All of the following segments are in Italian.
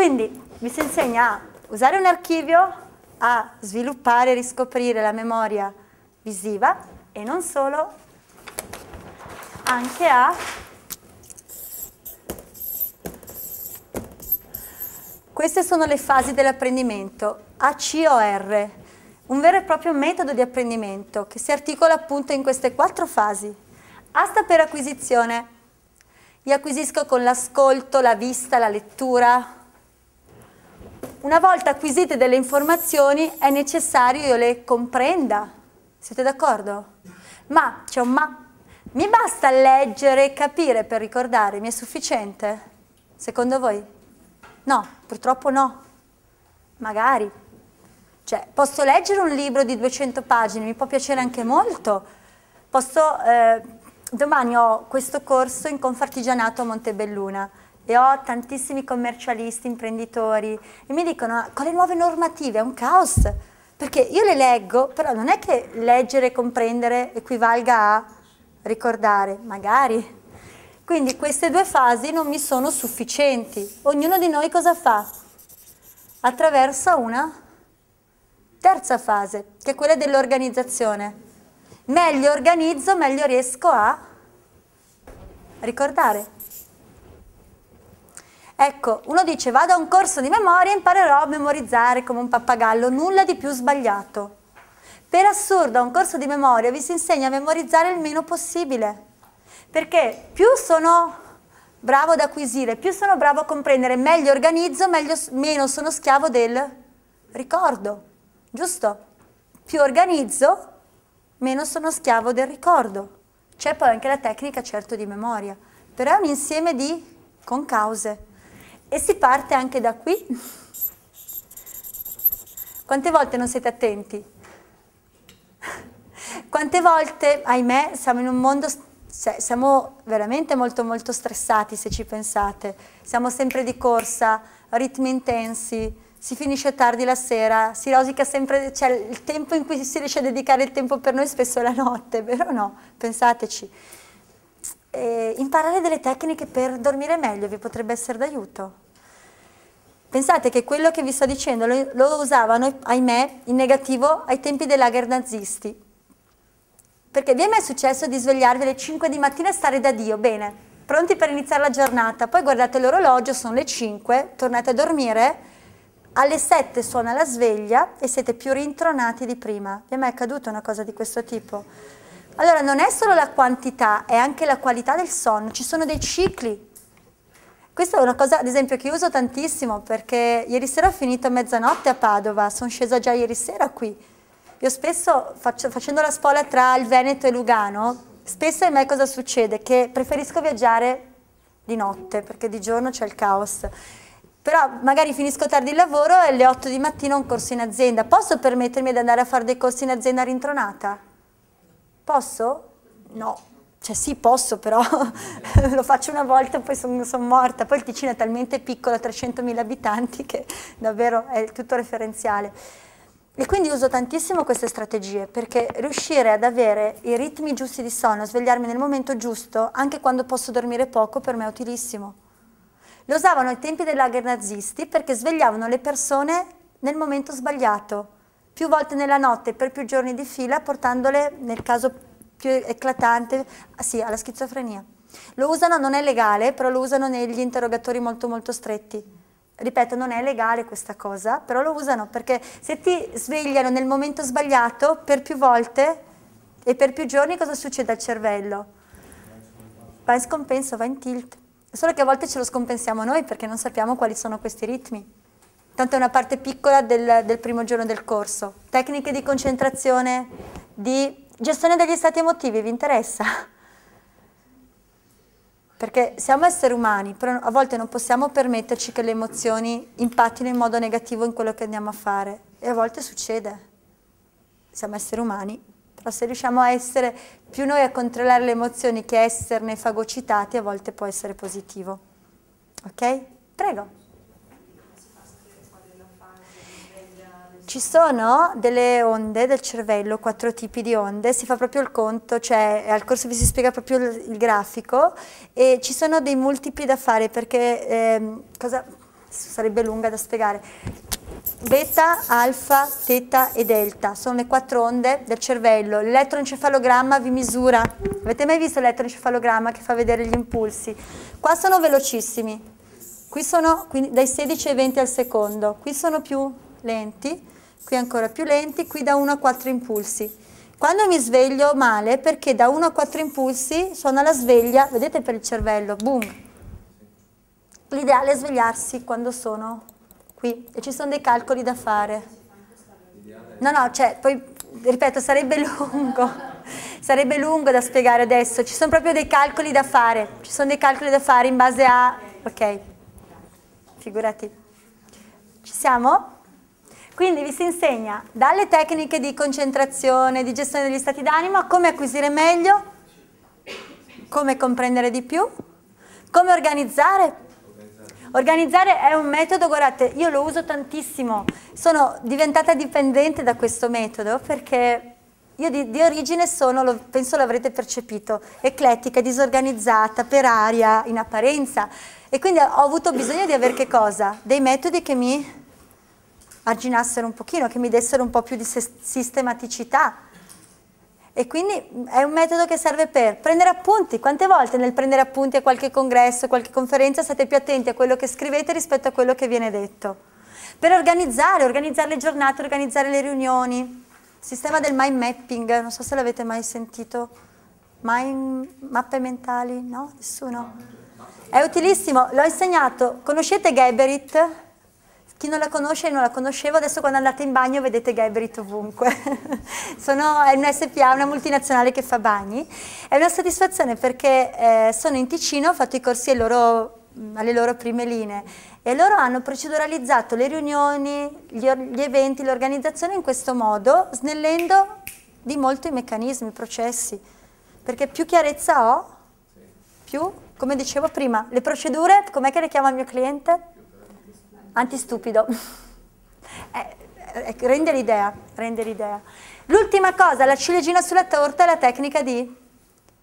Quindi mi si insegna a usare un archivio, a sviluppare e riscoprire la memoria visiva e non solo, anche a Queste sono le fasi dell'apprendimento, ACOR, un vero e proprio metodo di apprendimento che si articola appunto in queste quattro fasi. A sta per acquisizione. li acquisisco con l'ascolto, la vista, la lettura, una volta acquisite delle informazioni è necessario io le comprenda. Siete d'accordo? Ma, c'è cioè un ma. Mi basta leggere e capire per ricordare, mi è sufficiente? Secondo voi? No, purtroppo no. Magari. Cioè, posso leggere un libro di 200 pagine, mi può piacere anche molto. Posso, eh, domani ho questo corso in Confartigianato a Montebelluna e ho tantissimi commercialisti, imprenditori e mi dicono ah, con le nuove normative è un caos perché io le leggo però non è che leggere e comprendere equivalga a ricordare, magari. Quindi queste due fasi non mi sono sufficienti. Ognuno di noi cosa fa? Attraversa una terza fase, che è quella dell'organizzazione. Meglio organizzo, meglio riesco a ricordare. Ecco, uno dice vado a un corso di memoria e imparerò a memorizzare come un pappagallo, nulla di più sbagliato. Per assurdo a un corso di memoria vi si insegna a memorizzare il meno possibile, perché più sono bravo ad acquisire, più sono bravo a comprendere, meglio organizzo, meglio, meno sono schiavo del ricordo, giusto? Più organizzo, meno sono schiavo del ricordo. C'è poi anche la tecnica certo di memoria, però è un insieme di concause e si parte anche da qui. Quante volte non siete attenti? Quante volte, ahimè, siamo in un mondo, cioè, siamo veramente molto molto stressati se ci pensate, siamo sempre di corsa, ritmi intensi, si finisce tardi la sera, si rosica sempre, cioè il tempo in cui si riesce a dedicare il tempo per noi spesso è la notte, vero o no? Pensateci eh, imparare delle tecniche per dormire meglio vi potrebbe essere d'aiuto. Pensate che quello che vi sto dicendo lo, lo usavano, ahimè, in negativo ai tempi dei lager nazisti. Perché vi è mai successo di svegliarvi alle 5 di mattina e stare da Dio? Bene, pronti per iniziare la giornata, poi guardate l'orologio, sono le 5, tornate a dormire, alle 7 suona la sveglia e siete più rintronati di prima. Vi è mai accaduta una cosa di questo tipo? Allora non è solo la quantità, è anche la qualità del sonno, ci sono dei cicli. Questa è una cosa, ad esempio, che uso tantissimo perché ieri sera ho finito a mezzanotte a Padova, sono scesa già ieri sera qui. Io spesso, faccio, facendo la spola tra il Veneto e Lugano, spesso a me cosa succede? Che preferisco viaggiare di notte perché di giorno c'è il caos. Però magari finisco tardi il lavoro e alle 8 di mattina ho un corso in azienda. Posso permettermi di andare a fare dei corsi in azienda rintronata? Posso? No. Cioè sì, posso, però lo faccio una volta e poi sono son morta. Poi il Ticino è talmente piccolo, 300.000 abitanti, che davvero è tutto referenziale. E quindi uso tantissimo queste strategie perché riuscire ad avere i ritmi giusti di sonno, svegliarmi nel momento giusto, anche quando posso dormire poco, per me è utilissimo. Lo usavano ai tempi dei lager nazisti perché svegliavano le persone nel momento sbagliato più volte nella notte per più giorni di fila, portandole, nel caso più eclatante, ah, sì, alla schizofrenia. Lo usano, non è legale, però lo usano negli interrogatori molto molto stretti. Ripeto, non è legale questa cosa, però lo usano perché se ti svegliano nel momento sbagliato per più volte e per più giorni cosa succede al cervello? Va in scompenso, va in tilt. Solo che a volte ce lo scompensiamo noi perché non sappiamo quali sono questi ritmi tanto è una parte piccola del, del primo giorno del corso. Tecniche di concentrazione, di gestione degli stati emotivi, vi interessa? Perché siamo esseri umani, però a volte non possiamo permetterci che le emozioni impattino in modo negativo in quello che andiamo a fare. E a volte succede. Siamo esseri umani, però se riusciamo a essere più noi a controllare le emozioni che esserne fagocitati, a volte può essere positivo. Ok? Prego. Ci sono delle onde del cervello, quattro tipi di onde, si fa proprio il conto, cioè eh, al corso vi si spiega proprio il, il grafico e ci sono dei multipli da fare perché ehm, cosa, sarebbe lunga da spiegare. Beta, alfa, teta e delta sono le quattro onde del cervello. L'elettroencefalogramma vi misura. Avete mai visto l'elettroencefalogramma che fa vedere gli impulsi? Qua sono velocissimi, qui sono quindi, dai 16 ai 20 al secondo, qui sono più lenti qui ancora più lenti, qui da 1 a 4 impulsi. Quando mi sveglio male, perché da 1 a 4 impulsi suona la sveglia, vedete per il cervello, boom. L'ideale è svegliarsi quando sono qui e ci sono dei calcoli da fare. No, no, cioè, poi ripeto, sarebbe lungo, sarebbe lungo da spiegare adesso, ci sono proprio dei calcoli da fare, ci sono dei calcoli da fare in base a... Ok, figurati. Ci siamo? Quindi vi si insegna dalle tecniche di concentrazione, di gestione degli stati d'animo, a come acquisire meglio, come comprendere di più, come organizzare. Organizzare è un metodo, guardate, io lo uso tantissimo, sono diventata dipendente da questo metodo perché io di, di, origine sono, lo, penso l'avrete percepito, eclettica, disorganizzata, per aria, in apparenza. E quindi ho avuto bisogno di avere che cosa? Dei metodi che mi arginassero un pochino, che mi dessero un po' più di sistematicità. E quindi mm, è un metodo che serve per prendere appunti. Quante volte nel prendere appunti a qualche congresso, a qualche conferenza, state più attenti a quello che scrivete rispetto a quello che viene detto? Per organizzare, organizzare le giornate, organizzare le riunioni. Sistema del mind mapping, non so se l'avete mai sentito. Mind, mappe mentali? No? Nessuno? È utilissimo, l'ho insegnato. Conoscete Geberit? Chi non la conosce non la conoscevo, adesso quando andate in bagno vedete Geberit ovunque. sono, è una SPA, una multinazionale che fa bagni. È una soddisfazione perché eh, sono in Ticino, ho fatto i corsi ai loro mm, alle loro prime linee e loro hanno proceduralizzato le riunioni, gli, gli eventi, l'organizzazione in questo modo, snellendo di molto i meccanismi, i processi, perché più chiarezza ho, più, come dicevo prima, le procedure, com'è che le chiama il mio cliente? antistupido. Eh, eh, eh, rende l'idea, rende l'idea. L'ultima cosa, la ciliegina sulla torta è la tecnica di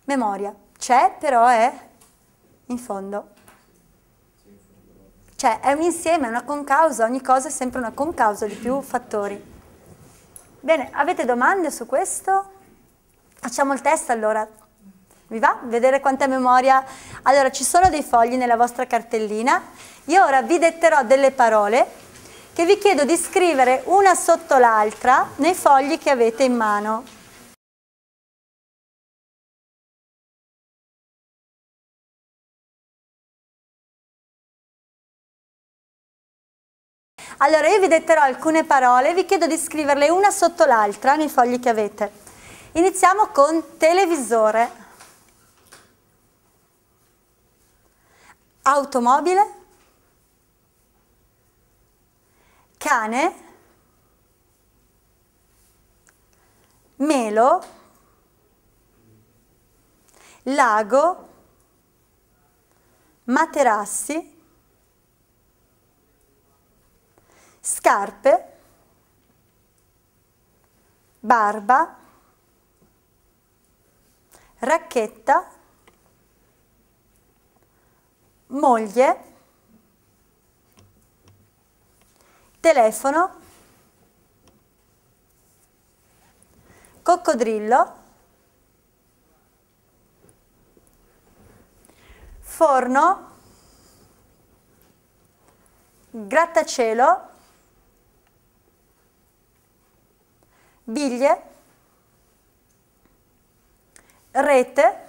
memoria. C'è, però è in fondo. Cioè, è un insieme, è una concausa, ogni cosa è sempre una concausa di più fattori. Bene, avete domande su questo? Facciamo il test allora. Vi va? Vedere quanta memoria? Allora, ci sono dei fogli nella vostra cartellina. Io ora vi detterò delle parole che vi chiedo di scrivere una sotto l'altra nei fogli che avete in mano. Allora io vi detterò alcune parole, vi chiedo di scriverle una sotto l'altra nei fogli che avete. Iniziamo con televisore. automobile, cane, melo, lago, materassi, scarpe, barba, racchetta, moglie, telefono, coccodrillo, forno, grattacielo, biglie, rete,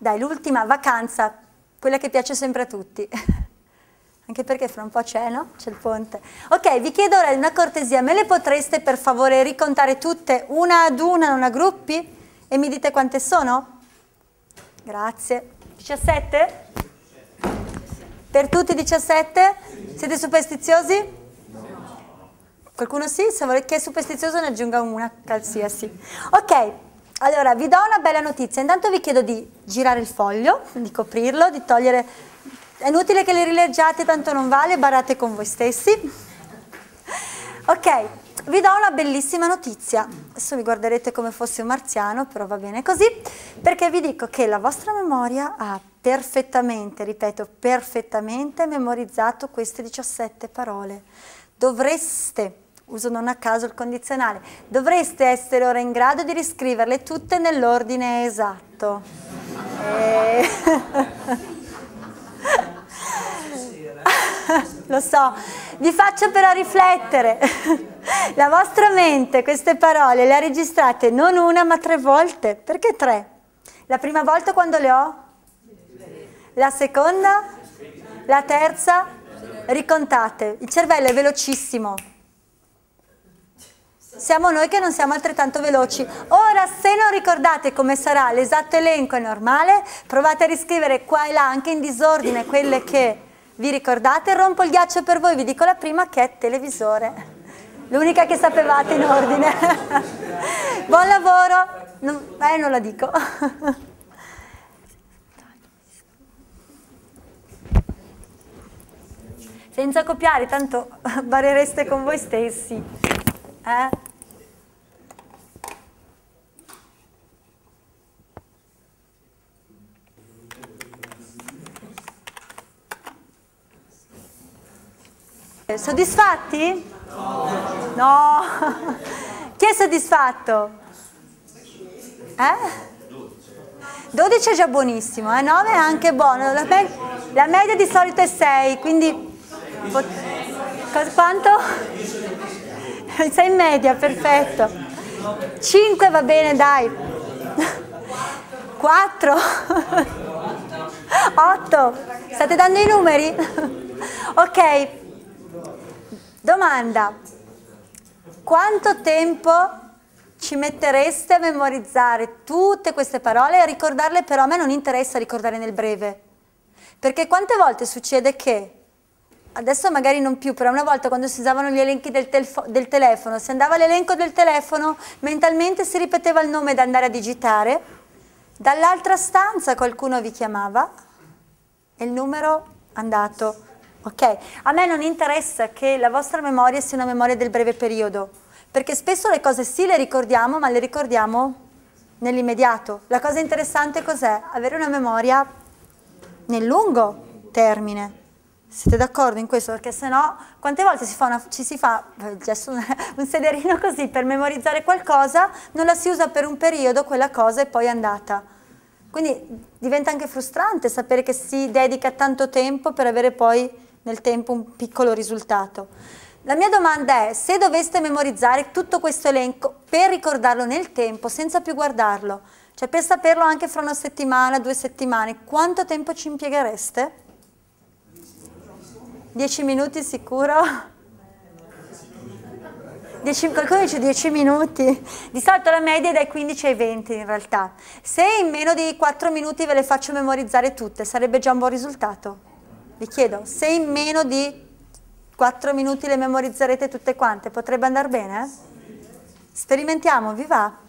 Dai, l'ultima vacanza, quella che piace sempre a tutti. Anche perché fra un po' c'è, no? C'è il ponte. Ok, vi chiedo ora una cortesia, me le potreste per favore ricontare tutte una ad una, non a gruppi? E mi dite quante sono? Grazie. 17? Per tutti 17? Siete superstiziosi? Qualcuno sì? Se vuole che è superstizioso ne aggiunga una qualsiasi. Ok, allora, vi do una bella notizia. Intanto vi chiedo di girare il foglio, di coprirlo, di togliere... È inutile che le rileggiate, tanto non vale, barate con voi stessi. Ok, vi do una bellissima notizia. Adesso vi guarderete come fossi un marziano, però va bene così, perché vi dico che la vostra memoria ha perfettamente, ripeto, perfettamente memorizzato queste 17 parole. Dovreste uso non a caso il condizionale, dovreste essere ora in grado di riscriverle tutte nell'ordine esatto. E... Eh. Lo so, vi faccio però riflettere. La vostra mente queste parole le ha registrate non una ma tre volte. Perché tre? La prima volta quando le ho? La seconda? La terza? Ricontate. Il cervello è velocissimo. Siamo noi che non siamo altrettanto veloci. Ora, se non ricordate come sarà l'esatto elenco è normale, provate a riscrivere qua e là, anche in disordine, quelle che vi ricordate. Rompo il ghiaccio per voi, vi dico la prima che è televisore. L'unica che sapevate in ordine. Buon lavoro. Non, eh, non la dico. senza copiare, tanto barereste con voi stessi. Eh? soddisfatti? No. no. Chi è soddisfatto? Eh? 12 è già buonissimo, eh? 9 è anche buono, la, me la media di solito è 6, quindi quanto? 6 in media, perfetto. 5 va bene, dai. 4. 8. State dando i numeri? Ok, Domanda, quanto tempo ci mettereste a memorizzare tutte queste parole e a ricordarle però a me non interessa ricordare nel breve perché quante volte succede che adesso magari non più però una volta quando si usavano gli elenchi del, del telefono si andava all'elenco del telefono mentalmente si ripeteva il nome da andare a digitare dall'altra stanza qualcuno vi chiamava e il numero andato ok? A me non interessa che la vostra memoria sia una memoria del breve periodo, perché spesso le cose sì le ricordiamo, ma le ricordiamo nell'immediato. La cosa interessante cos'è? Avere una memoria nel lungo termine. Siete d'accordo in questo? Perché se no, quante volte si una, ci si fa eh, un, un sederino così per memorizzare qualcosa, non la si usa per un periodo quella cosa e poi è andata. Quindi diventa anche frustrante sapere che si dedica tanto tempo per avere poi nel tempo un piccolo risultato. La mia domanda è, se doveste memorizzare tutto questo elenco per ricordarlo nel tempo, senza più guardarlo, cioè per saperlo anche fra una settimana, due settimane, quanto tempo ci impieghereste? Dieci minuti sicuro? Dieci, qualcuno dice 10 minuti, di solito la media è dai 15 ai 20 in realtà. Se in meno di 4 minuti ve le faccio memorizzare tutte, sarebbe già un buon risultato vi chiedo, se in meno di 4 minuti le memorizzerete tutte quante, potrebbe andare bene? Sperimentiamo, vi va?